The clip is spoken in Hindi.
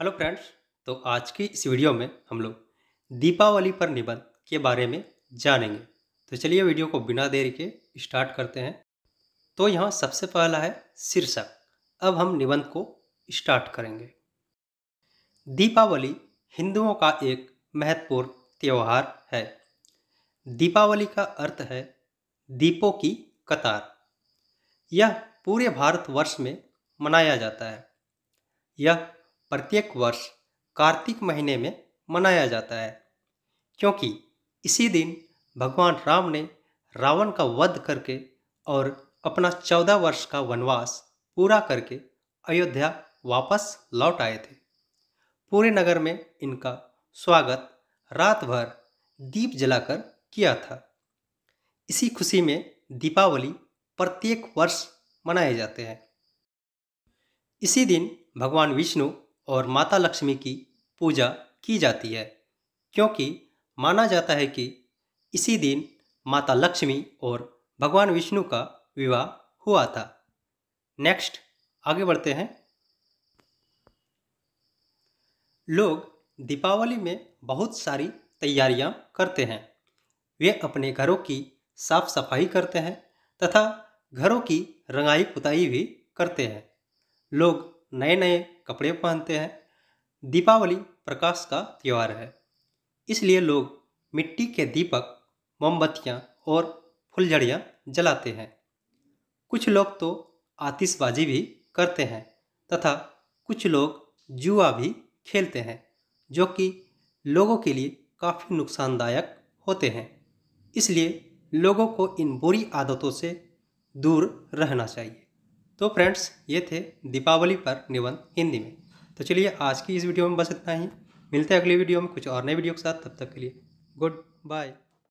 हेलो फ्रेंड्स तो आज की इस वीडियो में हम लोग दीपावली पर निबंध के बारे में जानेंगे तो चलिए वीडियो को बिना देरी के स्टार्ट करते हैं तो यहाँ सबसे पहला है शीर्षक अब हम निबंध को स्टार्ट करेंगे दीपावली हिंदुओं का एक महत्वपूर्ण त्यौहार है दीपावली का अर्थ है दीपों की कतार यह पूरे भारतवर्ष में मनाया जाता है यह प्रत्येक वर्ष कार्तिक महीने में मनाया जाता है क्योंकि इसी दिन भगवान राम ने रावण का वध करके और अपना चौदह वर्ष का वनवास पूरा करके अयोध्या वापस लौट आए थे पूरे नगर में इनका स्वागत रात भर दीप जलाकर किया था इसी खुशी में दीपावली प्रत्येक वर्ष मनाए जाते हैं इसी दिन भगवान विष्णु और माता लक्ष्मी की पूजा की जाती है क्योंकि माना जाता है कि इसी दिन माता लक्ष्मी और भगवान विष्णु का विवाह हुआ था नेक्स्ट आगे बढ़ते हैं लोग दीपावली में बहुत सारी तैयारियां करते हैं वे अपने घरों की साफ सफाई करते हैं तथा घरों की रंगाई पुताई भी करते हैं लोग नए नए कपड़े पहनते हैं दीपावली प्रकाश का त्यौहार है इसलिए लोग मिट्टी के दीपक मोमबत्तियाँ और फुलझड़ियाँ जलाते हैं कुछ लोग तो आतिशबाजी भी करते हैं तथा कुछ लोग जुआ भी खेलते हैं जो कि लोगों के लिए काफ़ी नुकसानदायक होते हैं इसलिए लोगों को इन बुरी आदतों से दूर रहना चाहिए तो फ्रेंड्स ये थे दीपावली पर निबंध हिंदी में तो चलिए आज की इस वीडियो में बस इतना ही मिलते हैं अगली वीडियो में कुछ और नए वीडियो के साथ तब तक के लिए गुड बाय